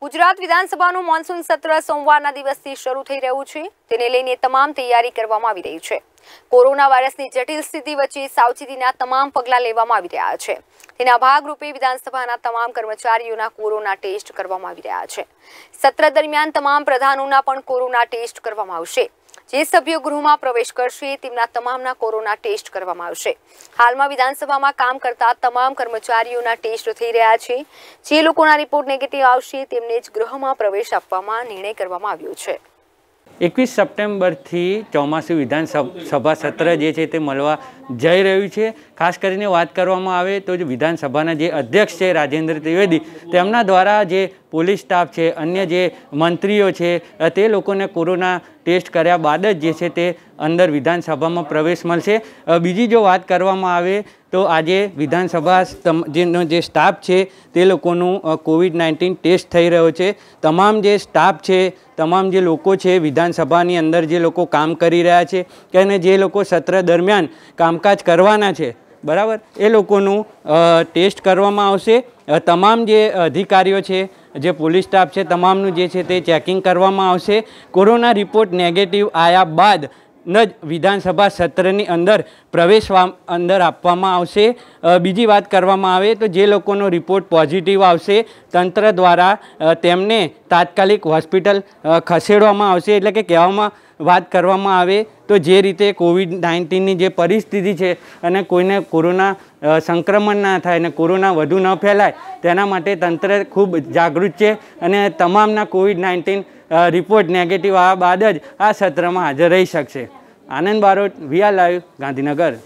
ગુજરાત વિધાનસભાનું મોન્સૂન સત્ર સોમવારના દિવસથી શરૂ થઈ રહ્યું છે તેને લઈને તમામ તૈયારી કરવામાં આવી રહી છે કોરોના વાયરસની જટિલ સ્થિતિ વચ્ચે સાવચેતીના તમામ પગલાં લેવામાં આવી રહ્યા છે તેના ભાગરૂપે વિધાનસભાના તમામ કર્મચારીઓના કોરોના ટેસ્ટ કરવામાં આવી રહ્યા છે સત્ર દરમિયાન તમામ પ્રધાનોના પણ કોરોના ટેસ્ટ કરવામાં આવશે જે સભ્યો ગૃહમાં પ્રવેશ કરશે તેમના તમામના કોરોના ટેસ્ટ કરવામાં આવશે હાલમાં વિધાનસભામાં કામ કરતા તમામ કર્મચારીઓના ટેસ્ટ થઈ રહ્યા છે જે લોકોના રિપોર્ટ નેગેટિવ આવશે તેમને જ ગૃહમાં પ્રવેશ આપવામાં નિર્ણય કરવામાં આવ્યો છે એકવીસ સપ્ટેમ્બરથી ચોમાસું વિધાનસભા સત્ર જે છે તે મળવા જઈ રહ્યું છે ખાસ કરીને વાત કરવામાં આવે તો જે વિધાનસભાના જે અધ્યક્ષ છે રાજેન્દ્ર ત્રિવેદી તેમના દ્વારા જે પોલીસ સ્ટાફ છે અન્ય જે મંત્રીઓ છે તે લોકોને કોરોના ટેસ્ટ કર્યા બાદ જ જે છે તે અંદર વિધાનસભામાં પ્રવેશ મળશે બીજી જો વાત કરવામાં આવે તો આજે વિધાનસભા જેનો જે સ્ટાફ છે તે લોકોનું કોવિડ નાઇન્ટીન ટેસ્ટ થઈ રહ્યો છે તમામ જે સ્ટાફ છે તમામ જે લોકો છે વિધાનસભાની અંદર જે લોકો કામ કરી રહ્યા છે કે અને જે લોકો સત્ર દરમિયાન કામકાજ કરવાના છે બરાબર એ લોકોનું ટેસ્ટ કરવામાં આવશે તમામ જે અધિકારીઓ છે જે પોલીસ સ્ટાફ છે તમામનું જે છે તે ચેકિંગ કરવામાં આવશે કોરોના રિપોર્ટ નેગેટિવ આવ્યા બાદ જ વિધાનસભા સત્રની અંદર પ્રવેશ અંદર આપવામાં આવશે બીજી વાત કરવામાં આવે તો જે લોકોનો રિપોર્ટ પોઝિટિવ આવશે તંત્ર દ્વારા તેમને તાત્કાલિક હોસ્પિટલ ખસેડવામાં આવશે એટલે કે કહેવામાં વાત કરવામાં આવે તો જે રીતે કોવિડ નાઇન્ટીનની જે પરિસ્થિતિ છે અને કોઈને કોરોના સંક્રમણ ના થાય અને કોરોના વધુ ન ફેલાય તેના માટે તંત્ર ખૂબ જાગૃત છે અને તમામના કોવિડ નાઇન્ટીન રિપોર્ટ નેગેટિવ આવવા બાદ જ આ સત્રમાં હાજર રહી શકશે આનંદ બારોટ વીઆર લાઈવ ગાંધીનગર